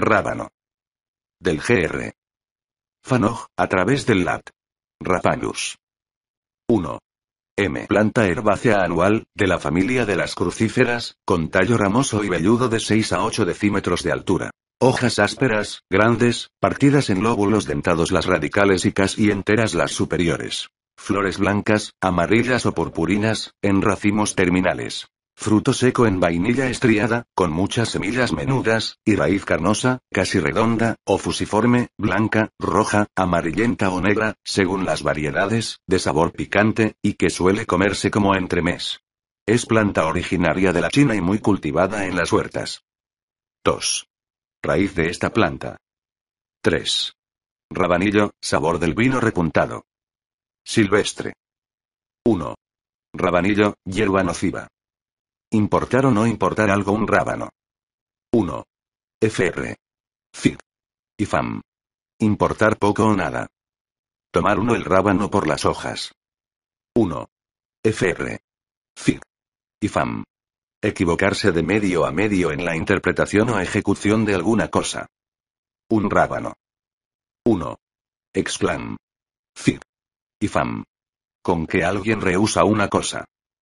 Rábano. Del GR. Fanoj, a través del LAT. Rapanus. 1. M. Planta herbácea anual, de la familia de las crucíferas, con tallo ramoso y velludo de 6 a 8 decímetros de altura. Hojas ásperas, grandes, partidas en lóbulos dentados las radicales y casi enteras las superiores. Flores blancas, amarillas o purpurinas, en racimos terminales fruto seco en vainilla estriada, con muchas semillas menudas, y raíz carnosa, casi redonda, o fusiforme, blanca, roja, amarillenta o negra, según las variedades, de sabor picante, y que suele comerse como entremés. Es planta originaria de la China y muy cultivada en las huertas. 2. Raíz de esta planta. 3. Rabanillo, sabor del vino repuntado. Silvestre. 1. Rabanillo, hierba nociva. Importar o no importar algo un rábano. 1. FR. FIG. ifam Importar poco o nada. Tomar uno el rábano por las hojas. 1. FR. FIG. ifam Equivocarse de medio a medio en la interpretación o ejecución de alguna cosa. Un rábano. 1. Exclam. Fig. ifam Con que alguien rehúsa una cosa.